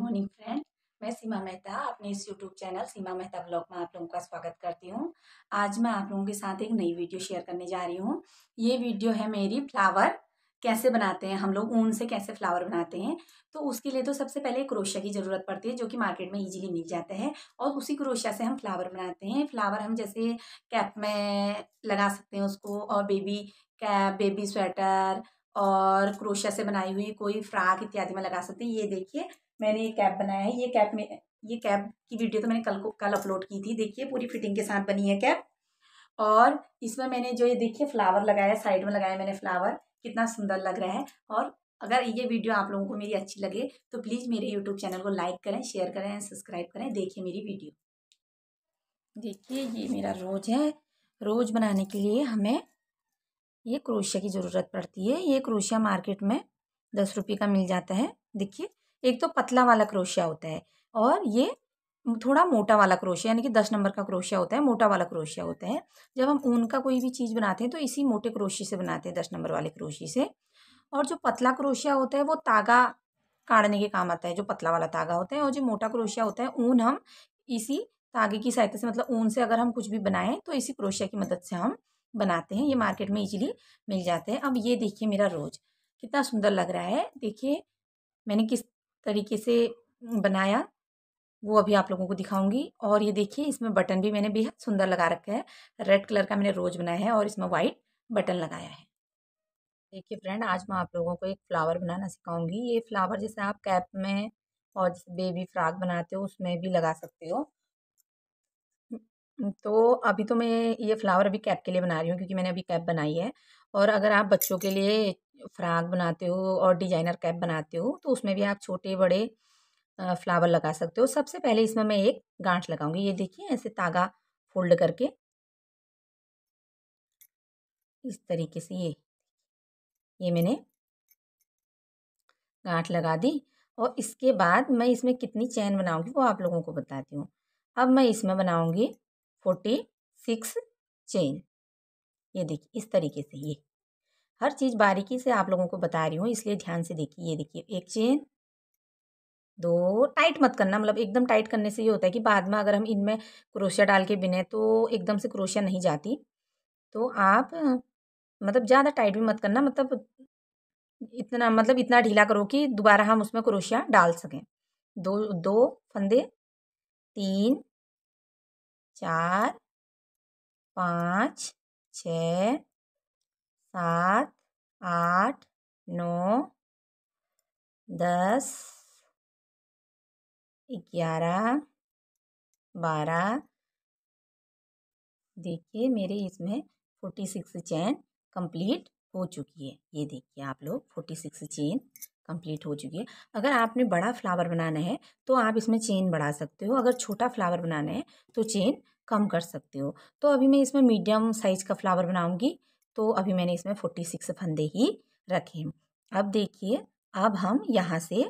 Morning friend मैं सीमा मेहता अपने इस YouTube channel Seema Mehta blog में आप लोगों का स्वागत करती हूँ आज मैं आप लोगों के साथ एक नई वीडियो शेयर करने जा रही हूँ ये वीडियो है मेरी फ्लावर कैसे बनाते हैं हम लोग ऊन से कैसे फ्लावर बनाते हैं तो उसके लिए तो सबसे पहले क्रोशिया की ज़रूरत पड़ती है जो कि मार्केट में इजीली मिल जाता है और उसी क्रोशिया से हम फ्लावर बनाते हैं फ्लावर हम जैसे कैप में लगा सकते हैं उसको और बेबी कैप बेबी स्वेटर और क्रोशिया से बनाई हुई कोई फ्राक इत्यादि में लगा सकते हैं ये देखिए मैंने ये कैप बनाया है ये कैप में ये कैप की वीडियो तो मैंने कल को कल अपलोड की थी देखिए पूरी फिटिंग के साथ बनी है कैप और इसमें मैंने जो ये देखिए फ्लावर लगाया साइड में लगाया मैंने फ्लावर कितना सुंदर लग रहा है और अगर ये वीडियो आप लोगों को मेरी अच्छी लगे तो प्लीज़ मेरे यूट्यूब चैनल को लाइक करें शेयर करें एंड सब्सक्राइब करें देखिए मेरी वीडियो देखिए ये मेरा रोज है रोज बनाने के लिए हमें ये क्रोशिया की ज़रूरत पड़ती है ये क्रोशिया मार्केट में दस रुपये का मिल जाता है देखिए एक तो पतला वाला क्रोशिया होता है और ये थोड़ा मोटा वाला क्रोशिया यानी कि दस नंबर का क्रोशिया होता है मोटा वाला क्रोशिया होता है जब हम ऊन का कोई भी चीज़ बनाते हैं तो इसी मोटे क्रोशिया से बनाते हैं दस नंबर वाले क्रोशी से और जो पतला क्रोशिया होता है वो तागा काटने के काम आता है जो पतला वाला तागा होता है और जो मोटा क्रोशिया होता है ऊन हम इसी तागे की सहायता से मतलब ऊन से अगर हम कुछ भी बनाएं तो इसी क्रोशिया की मदद से हम बनाते हैं ये मार्केट में इजीली मिल जाते हैं अब ये देखिए मेरा रोज कितना सुंदर लग रहा है देखिए मैंने किस तरीके से बनाया वो अभी आप लोगों को दिखाऊंगी और ये देखिए इसमें बटन भी मैंने बेहद सुंदर लगा रखा है रेड कलर का मैंने रोज बनाया है और इसमें वाइट बटन लगाया है देखिए फ्रेंड आज मैं आप लोगों को एक फ्लावर बनाना सिखाऊंगी ये फ्लावर जैसे आप कैप में और जैसे बेबी फ्राक बनाते हो उसमें भी लगा सकते हो तो अभी तो मैं ये फ्लावर अभी कैप के लिए बना रही हूँ क्योंकि मैंने अभी कैप बनाई है और अगर आप बच्चों के लिए फ्राक बनाते हो और डिजाइनर कैप बनाते हो तो उसमें भी आप छोटे बड़े फ्लावर लगा सकते हो सबसे पहले इसमें मैं एक गांठ लगाऊंगी ये देखिए ऐसे तागा फोल्ड करके इस तरीके से ये ये मैंने गांठ लगा दी और इसके बाद मैं इसमें कितनी चैन बनाऊंगी वो आप लोगों को बताती हूँ अब मैं इसमें बनाऊंगी फोर्टी सिक्स चेन ये देखिए इस तरीके से ये हर चीज़ बारीकी से आप लोगों को बता रही हूँ इसलिए ध्यान से देखिए ये देखिए एक चेन दो टाइट मत करना मतलब एकदम टाइट करने से ये होता है कि बाद में अगर हम इनमें क्रोशिया डाल के बिने तो एकदम से क्रोशिया नहीं जाती तो आप मतलब ज़्यादा टाइट भी मत करना मतलब इतना मतलब इतना ढीला करो कि दोबारा हम उसमें क्रोशिया डाल सकें दो दो फंदे तीन चार पाँच छः सात आठ नौ दस ग्यारह बारह देखिए मेरे इसमें फोर्टी सिक्स चैन कंप्लीट हो चुकी है ये देखिए आप लोग फोर्टी सिक्स चेन कंप्लीट हो चुकी है अगर आपने बड़ा फ्लावर बनाना है तो आप इसमें चेन बढ़ा सकते हो अगर छोटा फ्लावर बनाना है तो चेन कम कर सकते हो तो अभी मैं इसमें मीडियम साइज का फ्लावर बनाऊंगी तो अभी मैंने इसमें फोर्टी सिक्स फंदे ही रखे अब देखिए अब हम यहाँ से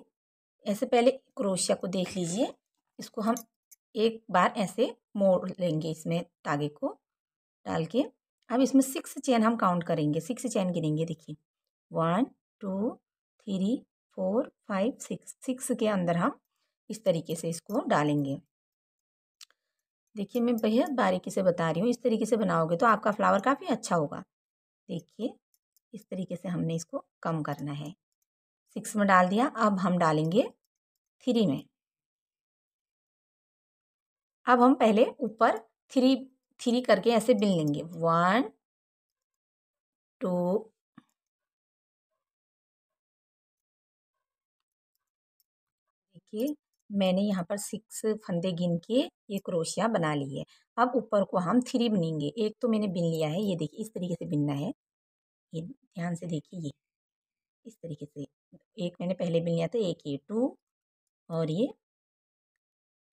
ऐसे पहले क्रोशिया को देख लीजिए इसको हम एक बार ऐसे मोड़ लेंगे इसमें तागे को डाल के अब इसमें सिक्स चैन हम काउंट करेंगे सिक्स चैन गिनेंगे देखिए one two three four five six six के अंदर हम इस तरीके से इसको डालेंगे देखिए मैं बेहद बारीकी से बता रही हूँ इस तरीके से बनाओगे तो आपका फ्लावर काफ़ी अच्छा होगा देखिए इस तरीके से हमने इसको कम करना है सिक्स में डाल दिया अब हम डालेंगे थ्री में अब हम पहले ऊपर थ्री थ्री करके ऐसे बिन लेंगे वन टू देखिए मैंने यहाँ पर सिक्स फंदे गिन के ये क्रोशिया बना ली है अब ऊपर को हम थ्री बुनेंगे एक तो मैंने बिन लिया है ये देखिए इस तरीके से बिनना है ये ध्यान से देखिए ये इस तरीके से एक मैंने पहले बिन लिया था एक ये टू और ये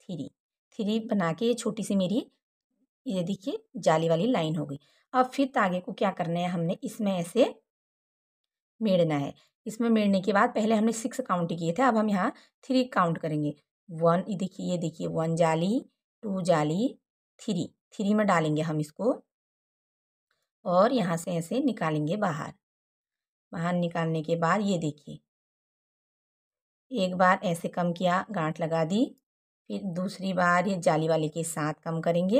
थ्री थ्री बना के ये छोटी सी मेरी ये देखिए जाली वाली लाइन हो गई अब फिर तागे को क्या करना है हमने इसमें ऐसे मेड़ना है इसमें मेड़ने के बाद पहले हमने सिक्स काउंट किए थे अब हम यहाँ थ्री काउंट करेंगे वन ये देखिए ये देखिए वन जाली टू जाली थ्री थ्री में डालेंगे हम इसको और यहाँ से ऐसे निकालेंगे बाहर बाहर निकालने के बाद ये देखिए एक बार ऐसे कम किया गांठ लगा दी फिर दूसरी बार ये जाली वाले के साथ कम करेंगे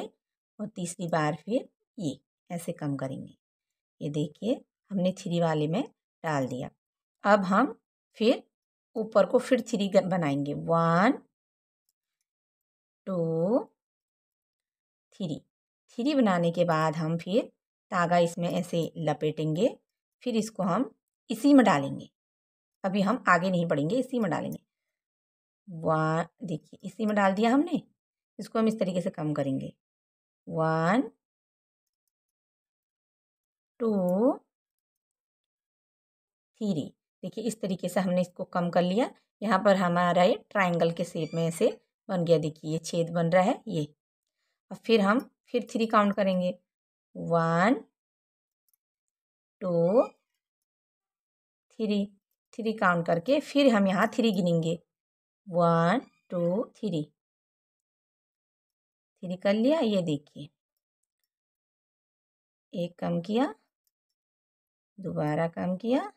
और तीसरी बार फिर ये ऐसे कम करेंगे ये देखिए हमने थ्री वाले में डाल दिया अब हम फिर ऊपर को फिर थ्री बनाएंगे वन टू तो थ्री थ्री बनाने के बाद हम फिर तागा इसमें ऐसे लपेटेंगे फिर इसको हम इसी में डालेंगे अभी हम आगे नहीं बढ़ेंगे इसी में डालेंगे वन देखिए इसी में डाल दिया हमने इसको हम इस तरीके से कम करेंगे वन टू थ्री देखिए इस तरीके से हमने इसको कम कर लिया यहाँ पर हमारा ये ट्राइंगल के शेप में ऐसे बन गया देखिए ये छेद बन रहा है ये अब फिर हम फिर थ्री काउंट करेंगे one two three three count करके फिर हम यहाँ थ्री गिनेंगे वन टू थ्री थ्री कर लिया ये देखिए एक कम किया दोबारा कम किया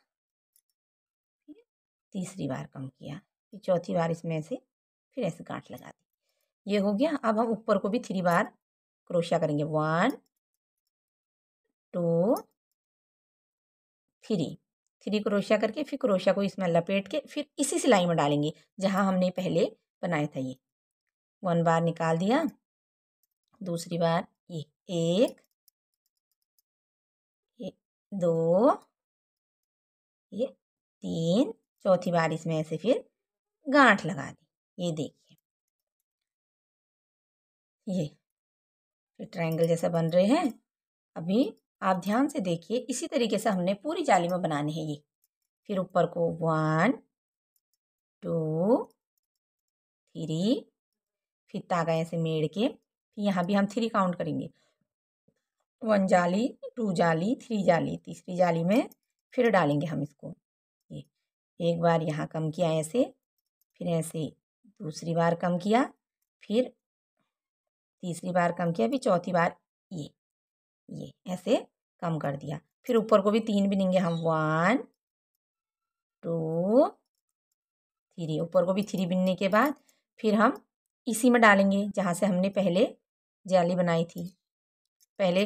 तीसरी बार कम किया फिर चौथी बार इसमें से फिर ऐसे गांठ लगा दी ये हो गया अब हम ऊपर को भी थ्री बार क्रोशिया करेंगे वन टू थ्री थ्री क्रोशिया करके फिर क्रोशिया को इसमें लपेट के फिर इसी सिलाई में डालेंगे जहाँ हमने पहले बनाया था ये वन बार निकाल दिया दूसरी बार ये एक ये दो ये तीन चौथी बार इसमें ऐसे फिर गांठ लगा दी ये देखिए ये फिर ट्रायंगल जैसा बन रहे हैं अभी आप ध्यान से देखिए इसी तरीके से हमने पूरी जाली में बनाने हैं ये फिर ऊपर को वन टू थ्री फिर तागा ऐसे मेड़ के फिर यहाँ भी हम थ्री काउंट करेंगे वन जाली टू जाली थ्री जाली तीसरी जाली में फिर डालेंगे हम इसको ये एक बार यहाँ कम किया ऐसे फिर ऐसे दूसरी बार कम किया फिर तीसरी बार कम किया फिर चौथी बार ये ये ऐसे कम कर दिया फिर ऊपर को भी तीन बिनेंगे हम वन टू थ्री ऊपर को भी थ्री बिनने के बाद फिर हम इसी में डालेंगे जहाँ से हमने पहले जाली बनाई थी पहले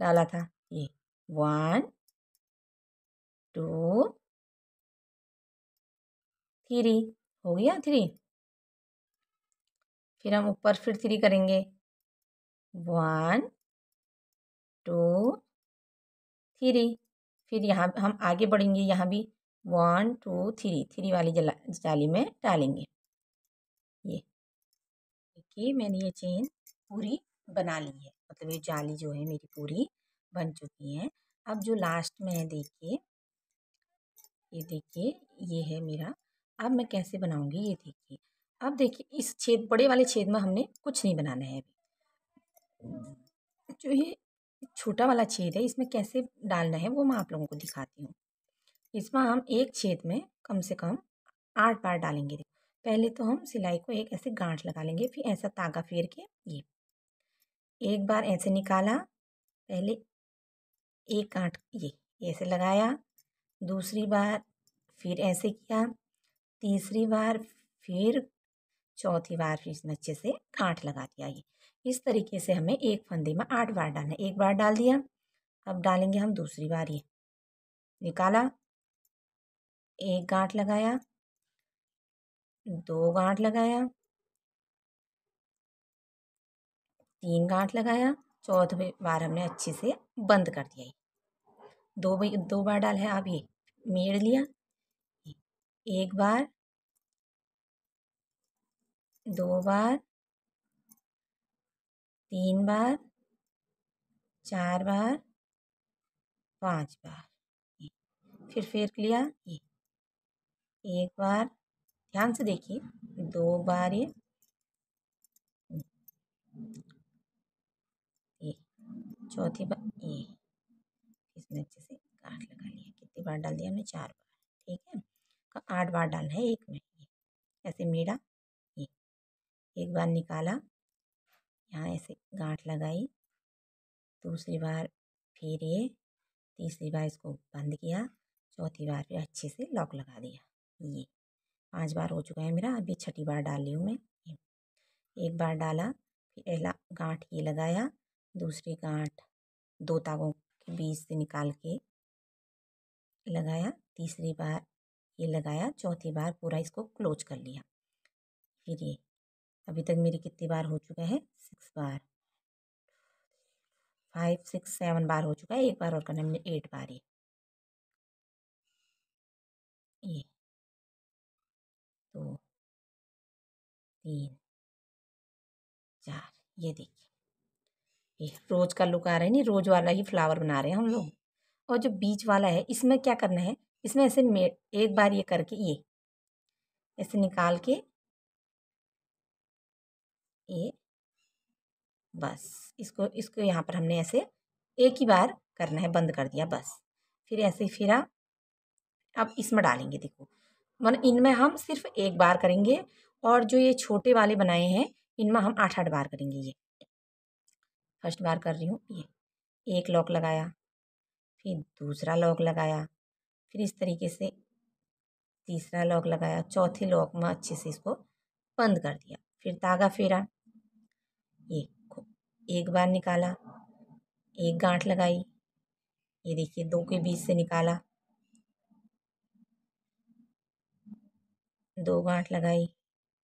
डाला था ये वन टू थ्री हो गया थ्री फिर हम ऊपर फिर थ्री करेंगे वन टू थ्री फिर यहाँ हम आगे बढ़ेंगे यहाँ भी वन टू थ्री थ्री वाली जला जाली में डालेंगे ये देखिए मैंने ये चेन पूरी बना ली है मतलब ये जाली जो है मेरी पूरी बन चुकी है अब जो लास्ट में है देखिए ये देखिए ये है मेरा अब मैं कैसे बनाऊंगी ये देखिए अब देखिए इस छेद बड़े वाले छेद में हमने कुछ नहीं बनाना है अभी जो ये छोटा वाला छेद है इसमें कैसे डालना है वो मैं आप लोगों को दिखाती हूँ इसमें हम एक छेद में कम से कम आठ बार डालेंगे पहले तो हम सिलाई को एक ऐसे गांठ लगा लेंगे फिर ऐसा तागा फेर के ये एक बार ऐसे निकाला पहले एक गांठ ये ऐसे लगाया दूसरी बार फिर ऐसे किया तीसरी बार फिर चौथी बार फिर इसमें अच्छे से गांठ लगा दिया ये इस तरीके से हमें एक फंदे में आठ बार डालना एक बार डाल दिया अब डालेंगे हम दूसरी बार ये निकाला एक गांठ लगाया दो गांठ लगाया तीन गांठ लगाया चौथी बार हमने अच्छे से बंद कर दिया ये दो दो बार डाल है आप ये मेड़ लिया एक बार दो बार तीन बार चार बार पांच बार फिर फेर लिया ये एक बार ध्यान से देखिए दो बार ये चौथी बार ये इसमें अच्छे से काट लगा लिया कितनी बार डाल दिया हमने चार बार ठीक है आठ बार डालना है एक में ऐसे मीड़ा एक बार निकाला यहाँ ऐसे गांठ लगाई दूसरी बार फिर ये तीसरी बार इसको बंद किया चौथी बार फिर अच्छे से लॉक लगा दिया ये पांच बार हो चुका है मेरा अभी छठी बार डाल ली हूँ मैं ये एक बार डाला फिर पहला गांठ ये लगाया दूसरी गांठ दो तागों के बीच से निकाल के लगाया तीसरी बार ये लगाया चौथी बार पूरा इसको क्लोज कर लिया फिर ये अभी तक मेरी कितनी बार हो चुका है सिक्स बार फाइव सिक्स सेवन बार हो चुका है एक बार और करना हमने एट बार ये ये दो तीन चार ये देखिए ये रोज का लुक आ रहा है नहीं रोज वाला ही फ्लावर बना रहे हैं हम लोग और जो बीच वाला है इसमें क्या करना है इसमें ऐसे एक बार ये करके ये ऐसे निकाल के ये बस इसको इसको यहाँ पर हमने ऐसे एक ही बार करना है बंद कर दिया बस फिर ऐसे ही फिरा अब इसमें डालेंगे देखो मन इनमें हम सिर्फ एक बार करेंगे और जो ये छोटे वाले बनाए हैं इनमें हम आठ आठ बार करेंगे ये फर्स्ट बार कर रही हूँ ये एक लॉक लगाया फिर दूसरा लॉक लगाया फिर इस तरीके से तीसरा लॉक लगाया चौथे लॉक में अच्छे से इसको बंद कर दिया फिर धागा फेरा एक को एक बार निकाला एक गांठ लगाई ये देखिए दो के बीच से निकाला दो गांठ लगाई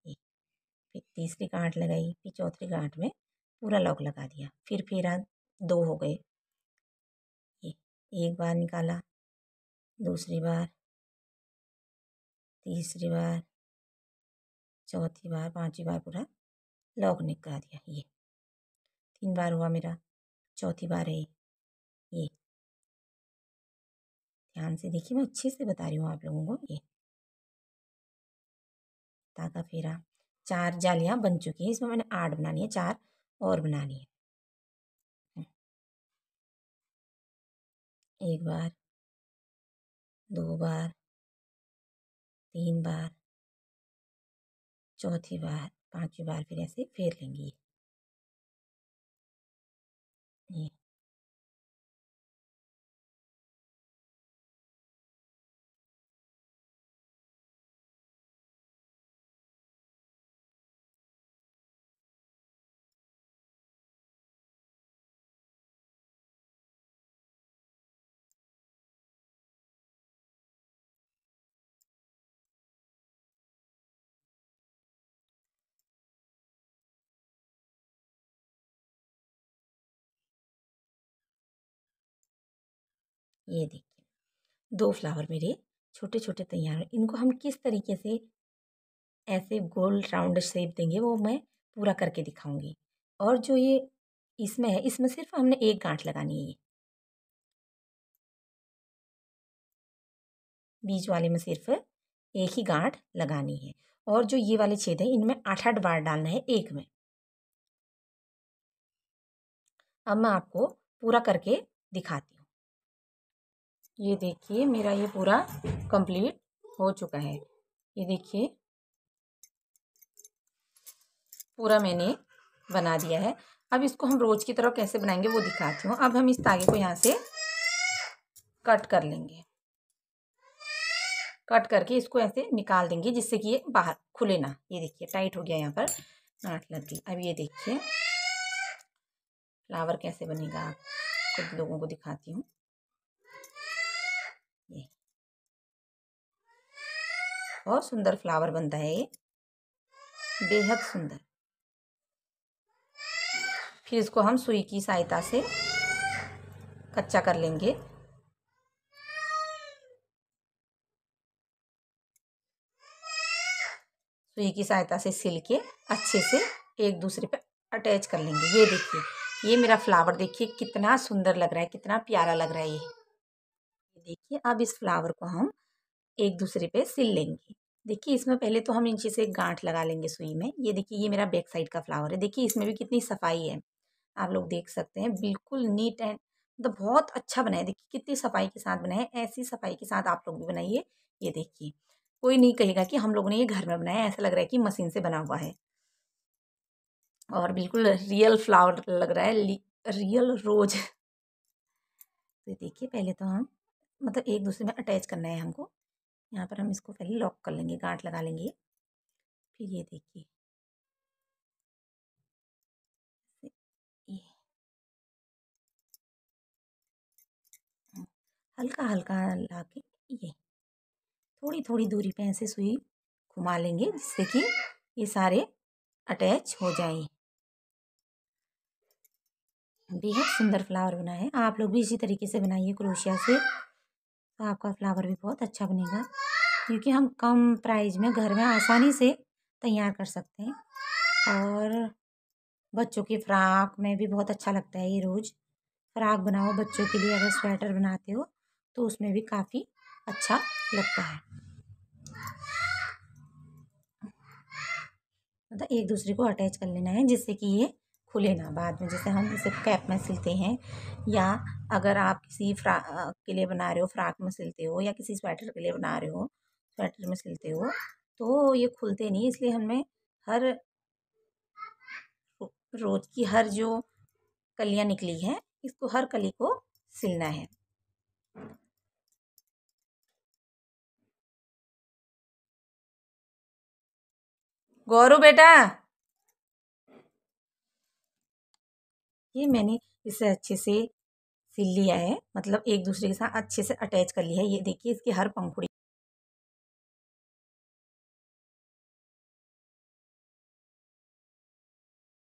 फिर तीसरी गांठ लगाई फिर चौथी गांठ में पूरा लॉक लगा दिया फिर फिर दो हो गए एक बार निकाला दूसरी बार तीसरी बार चौथी बार पांचवी बार पूरा लॉक निकाल दिया ये तीन बार हुआ मेरा चौथी बार है ये ध्यान से देखिए मैं अच्छे से बता रही हूँ आप लोगों को ये ताका फेरा चार जालियाँ बन चुकी हैं इसमें मैंने आठ बनानी है चार और बनानी है हम्म। एक बार दो बार तीन बार चौथी बार पांचवी बार फिर ऐसे फेर लेंगी Yeah. ये देखिए दो फ्लावर मेरे छोटे छोटे तैयार हैं इनको हम किस तरीके से ऐसे गोल राउंड शेप देंगे वो मैं पूरा करके दिखाऊंगी और जो ये इसमें है इसमें सिर्फ हमने एक गांठ लगानी है ये बीच वाले में सिर्फ एक ही गांठ लगानी है और जो ये वाले छेद हैं इनमें आठ आठ बार डालना है एक में अब मैं आपको पूरा करके दिखाती ये देखिए मेरा ये पूरा कंप्लीट हो चुका है ये देखिए पूरा मैंने बना दिया है अब इसको हम रोज की तरह कैसे बनाएंगे वो दिखाती हूँ अब हम इस तागे को यहाँ से कट कर लेंगे कट करके इसको ऐसे निकाल देंगे जिससे कि ये बाहर खुले ना ये देखिए टाइट हो गया यहाँ पर गांठ लग गई अब ये देखिए फ्लावर कैसे बनेगा आप खुद लोगों को दिखाती हूँ ये बहुत सुंदर फ्लावर बनता है ये बेहद सुंदर फिर इसको हम सुई की सहायता से कच्चा कर लेंगे सुई की सहायता से सिल के अच्छे से एक दूसरे पे अटैच कर लेंगे ये देखिए ये मेरा फ्लावर देखिए कितना सुंदर लग रहा है कितना प्यारा लग रहा है ये देखिए अब इस फ्लावर को हम एक दूसरे पे सिल लेंगे देखिए इसमें पहले तो हम इंची से गांठ लगा लेंगे सुई में ये देखिए ये मेरा बैक साइड का फ्लावर है देखिए इसमें भी कितनी सफाई है आप लोग देख सकते हैं बिल्कुल नीट एंड मतलब बहुत अच्छा बनाया देखिए कितनी सफाई के साथ बनाए ऐसी सफाई के साथ आप लोग भी बनाइए ये देखिए कोई नहीं कहेगा कि हम लोगों ने ये घर में बनाया ऐसा लग रहा है कि मशीन से बना हुआ है और बिल्कुल रियल फ्लावर लग रहा है रियल रोज तो देखिए पहले तो हम मतलब एक दूसरे में अटैच करना है हमको यहाँ पर हम इसको पहले लॉक कर लेंगे गांठ लगा लेंगे फिर ये देखिए हाँ, हल्का हल्का ला के ये थोड़ी थोड़ी दूरी पे ऐसे सुई घुमा लेंगे जिससे कि ये सारे अटैच हो जाए बेहद सुंदर फ्लावर बना है आप लोग भी इसी तरीके से बनाइए क्रोशिया से तो आपका फ्लावर भी बहुत अच्छा बनेगा क्योंकि हम कम प्राइस में घर में आसानी से तैयार कर सकते हैं और बच्चों की फ्राक में भी बहुत अच्छा लगता है ये रोज़ फ्राक बनाओ बच्चों के लिए अगर स्वेटर बनाते हो तो उसमें भी काफ़ी अच्छा लगता है मतलब एक दूसरे को अटैच कर लेना है जिससे कि ये खुले ना बाद में जैसे हम इसे कैप में सिलते हैं या अगर आप किसी फ्रा के लिए बना रहे हो फ्राक में सिलते हो या किसी स्वेटर के लिए बना रहे हो स्वेटर में सिलते हो तो ये खुलते नहीं इसलिए हमें हर रोज की हर जो कलियाँ निकली हैं इसको हर कली को सिलना है गौरू बेटा ये मैंने इसे अच्छे से सिल लिया है मतलब एक दूसरे के साथ अच्छे से अटैच कर लिया है ये देखिए इसकी हर पंखुड़ी